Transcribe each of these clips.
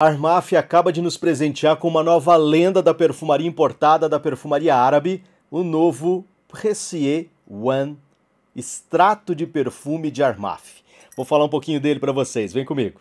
Armaf acaba de nos presentear com uma nova lenda da perfumaria importada da perfumaria árabe, o novo Pressier One extrato de perfume de Armaf. Vou falar um pouquinho dele para vocês, vem comigo.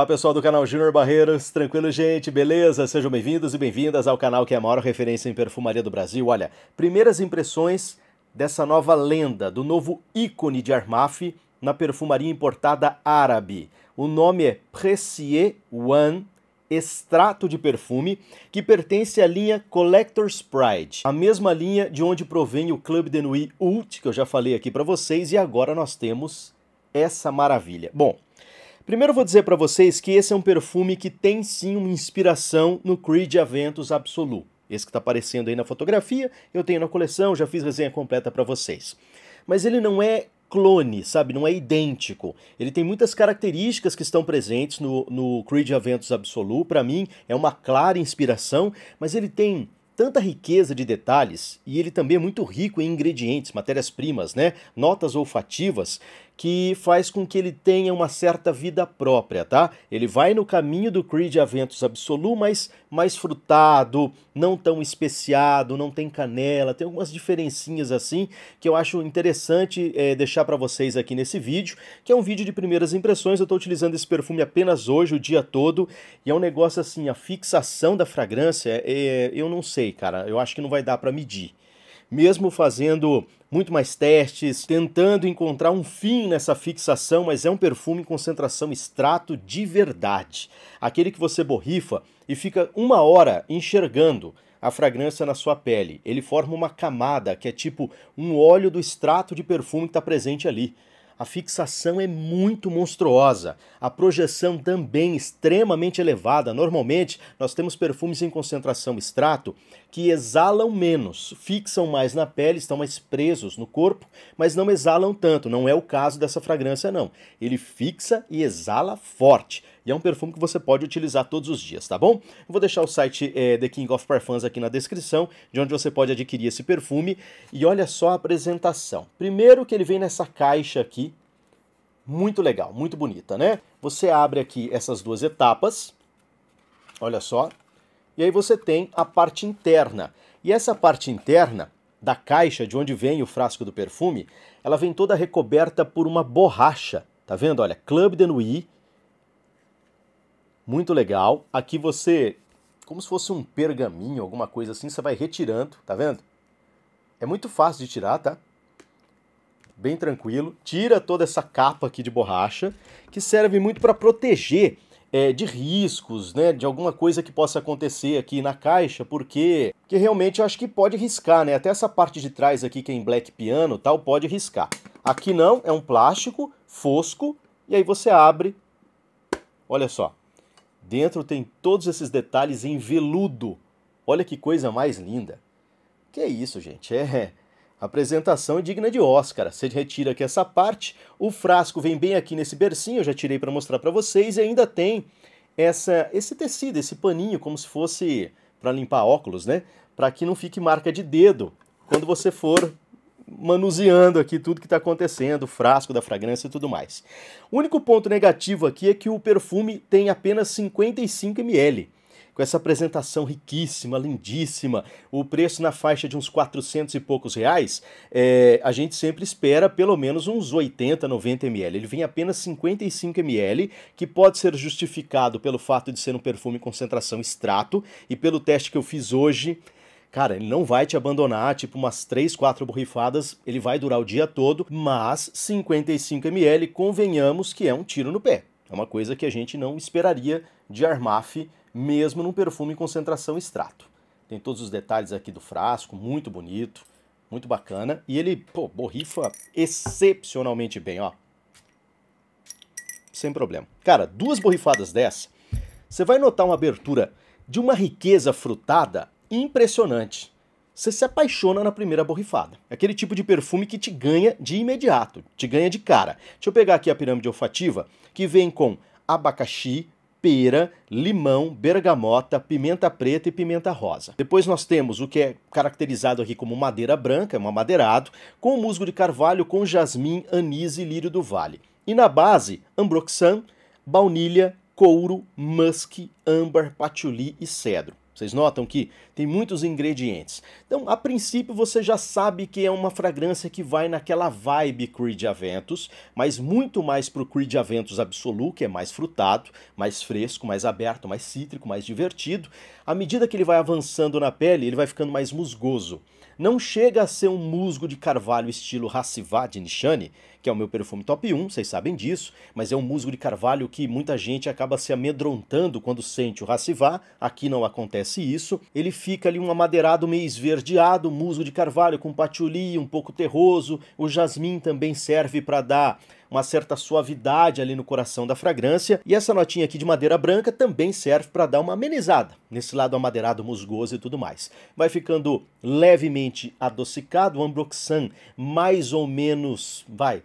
Olá pessoal do canal Junior Barreiros, tranquilo gente, beleza? Sejam bem-vindos e bem-vindas ao canal que é a maior referência em perfumaria do Brasil. Olha, primeiras impressões dessa nova lenda, do novo ícone de Armaf na perfumaria importada árabe. O nome é Precier One extrato de perfume que pertence à linha Collector's Pride, a mesma linha de onde provém o Club de Nuit Ult, que eu já falei aqui para vocês, e agora nós temos essa maravilha. Bom, Primeiro vou dizer para vocês que esse é um perfume que tem sim uma inspiração no Creed Aventus Absolu. Esse que está aparecendo aí na fotografia, eu tenho na coleção, já fiz resenha completa para vocês. Mas ele não é clone, sabe? Não é idêntico. Ele tem muitas características que estão presentes no, no Creed Aventus Absolu. Para mim, é uma clara inspiração, mas ele tem tanta riqueza de detalhes e ele também é muito rico em ingredientes, matérias-primas, né? Notas olfativas, que faz com que ele tenha uma certa vida própria, tá? Ele vai no caminho do Creed Aventus Absolu, mas mais frutado, não tão especiado, não tem canela, tem algumas diferencinhas assim que eu acho interessante é, deixar para vocês aqui nesse vídeo, que é um vídeo de primeiras impressões, eu estou utilizando esse perfume apenas hoje, o dia todo, e é um negócio assim, a fixação da fragrância, é, eu não sei, cara, eu acho que não vai dar para medir mesmo fazendo muito mais testes, tentando encontrar um fim nessa fixação, mas é um perfume em concentração extrato de verdade. Aquele que você borrifa e fica uma hora enxergando a fragrância na sua pele. Ele forma uma camada que é tipo um óleo do extrato de perfume que está presente ali. A fixação é muito monstruosa, a projeção também extremamente elevada. Normalmente, nós temos perfumes em concentração extrato que exalam menos, fixam mais na pele, estão mais presos no corpo, mas não exalam tanto. Não é o caso dessa fragrância, não. Ele fixa e exala forte. E é um perfume que você pode utilizar todos os dias, tá bom? Eu vou deixar o site é, The King of Parfums aqui na descrição, de onde você pode adquirir esse perfume. E olha só a apresentação. Primeiro que ele vem nessa caixa aqui, muito legal, muito bonita, né? Você abre aqui essas duas etapas, olha só, e aí você tem a parte interna. E essa parte interna da caixa de onde vem o frasco do perfume, ela vem toda recoberta por uma borracha, tá vendo? Olha, Club de Nuit, muito legal. Aqui você, como se fosse um pergaminho, alguma coisa assim, você vai retirando, tá vendo? É muito fácil de tirar, tá? Bem tranquilo. Tira toda essa capa aqui de borracha, que serve muito para proteger é, de riscos, né, de alguma coisa que possa acontecer aqui na caixa, porque que realmente eu acho que pode riscar, né? Até essa parte de trás aqui que é em black piano, tal, pode riscar. Aqui não, é um plástico fosco e aí você abre. Olha só. Dentro tem todos esses detalhes em veludo. Olha que coisa mais linda. Que isso, gente? É apresentação é digna de Oscar. Você retira aqui essa parte. O frasco vem bem aqui nesse bercinho, eu já tirei para mostrar para vocês e ainda tem essa esse tecido, esse paninho como se fosse para limpar óculos, né? Para que não fique marca de dedo quando você for manuseando aqui tudo que está acontecendo, o frasco da fragrância e tudo mais. O único ponto negativo aqui é que o perfume tem apenas 55 ml. Com essa apresentação riquíssima, lindíssima, o preço na faixa de uns 400 e poucos reais, é, a gente sempre espera pelo menos uns 80, 90 ml. Ele vem apenas 55 ml, que pode ser justificado pelo fato de ser um perfume concentração extrato e pelo teste que eu fiz hoje Cara, ele não vai te abandonar, tipo umas 3, 4 borrifadas, ele vai durar o dia todo, mas 55 ml, convenhamos que é um tiro no pé. É uma coisa que a gente não esperaria de Armaf, mesmo num perfume concentração extrato. Tem todos os detalhes aqui do frasco, muito bonito, muito bacana. E ele, pô, borrifa excepcionalmente bem, ó. Sem problema. Cara, duas borrifadas dessa, você vai notar uma abertura de uma riqueza frutada impressionante. Você se apaixona na primeira borrifada. Aquele tipo de perfume que te ganha de imediato, te ganha de cara. Deixa eu pegar aqui a pirâmide olfativa, que vem com abacaxi, pera, limão, bergamota, pimenta preta e pimenta rosa. Depois nós temos o que é caracterizado aqui como madeira branca, é um amadeirado, com musgo de carvalho, com jasmim, anis e lírio do vale. E na base, ambroxan, baunilha, couro, musk, âmbar, patchouli e cedro. Vocês notam que tem muitos ingredientes. Então, a princípio, você já sabe que é uma fragrância que vai naquela vibe Creed Aventus, mas muito mais pro Creed Aventus absoluto que é mais frutado, mais fresco, mais aberto, mais cítrico, mais divertido. À medida que ele vai avançando na pele, ele vai ficando mais musgoso. Não chega a ser um musgo de carvalho estilo Racivar de que é o meu perfume top 1, vocês sabem disso, mas é um musgo de carvalho que muita gente acaba se amedrontando quando sente o Racivar, aqui não acontece isso. Ele fica ali um amadeirado meio esverdeado, musgo de carvalho com patchouli, um pouco terroso. O jasmim também serve para dar uma certa suavidade ali no coração da fragrância. E essa notinha aqui de madeira branca também serve para dar uma amenizada nesse lado amadeirado, musgoso e tudo mais. Vai ficando levemente adocicado, o ambroxan mais ou menos, vai,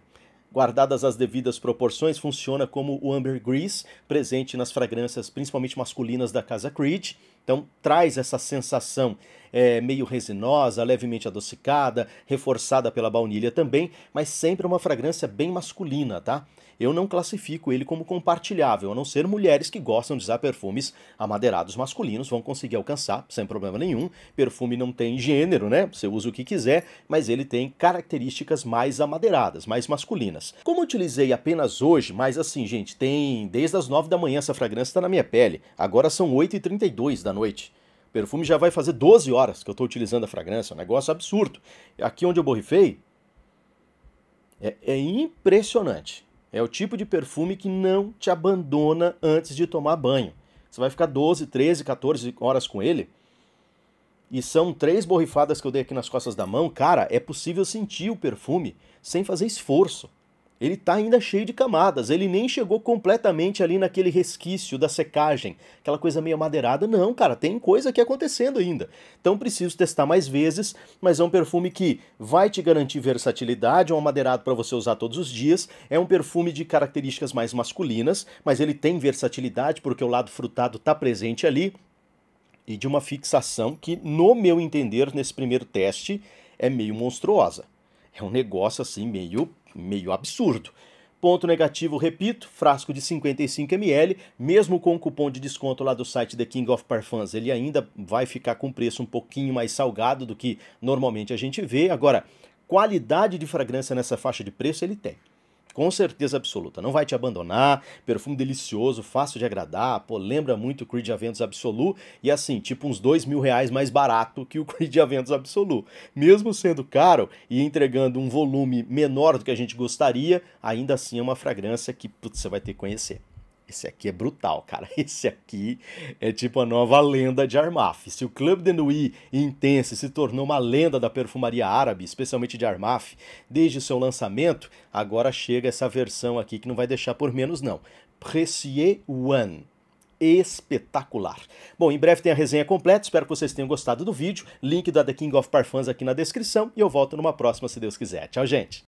guardadas as devidas proporções, funciona como o ambergris, presente nas fragrâncias principalmente masculinas da casa Creed. Então traz essa sensação é, meio resinosa, levemente adocicada, reforçada pela baunilha também, mas sempre uma fragrância bem masculina, tá? Eu não classifico ele como compartilhável, a não ser mulheres que gostam de usar perfumes amadeirados masculinos, vão conseguir alcançar sem problema nenhum. Perfume não tem gênero, né? Você usa o que quiser, mas ele tem características mais amadeiradas, mais masculinas. Como utilizei apenas hoje, mas assim, gente, tem desde as 9 da manhã essa fragrância está na minha pele, agora são 8h32 da noite perfume já vai fazer 12 horas que eu estou utilizando a fragrância, é um negócio absurdo. Aqui onde eu borrifei, é, é impressionante. É o tipo de perfume que não te abandona antes de tomar banho. Você vai ficar 12, 13, 14 horas com ele. E são três borrifadas que eu dei aqui nas costas da mão. Cara, é possível sentir o perfume sem fazer esforço ele está ainda cheio de camadas, ele nem chegou completamente ali naquele resquício da secagem, aquela coisa meio madeirada. Não, cara, tem coisa aqui acontecendo ainda. Então preciso testar mais vezes, mas é um perfume que vai te garantir versatilidade, é um madeirado para você usar todos os dias, é um perfume de características mais masculinas, mas ele tem versatilidade porque o lado frutado está presente ali e de uma fixação que, no meu entender, nesse primeiro teste, é meio monstruosa. É um negócio assim meio meio absurdo. Ponto negativo, repito, frasco de 55ml, mesmo com o cupom de desconto lá do site The King of Parfums, ele ainda vai ficar com preço um pouquinho mais salgado do que normalmente a gente vê. Agora, qualidade de fragrância nessa faixa de preço ele tem com certeza absoluta. Não vai te abandonar, perfume delicioso, fácil de agradar, pô, lembra muito o Creed Aventus Absolu e assim, tipo uns dois mil reais mais barato que o Creed Aventus Absolu. Mesmo sendo caro e entregando um volume menor do que a gente gostaria, ainda assim é uma fragrância que putz, você vai ter que conhecer. Esse aqui é brutal, cara. Esse aqui é tipo a nova lenda de Armaf. Se o Club de Nuit Intense se tornou uma lenda da perfumaria árabe, especialmente de Armaf, desde seu lançamento, agora chega essa versão aqui que não vai deixar por menos não. Precieux One espetacular. Bom, em breve tem a resenha completa, espero que vocês tenham gostado do vídeo. Link da The King of Parfums aqui na descrição e eu volto numa próxima, se Deus quiser. Tchau, gente!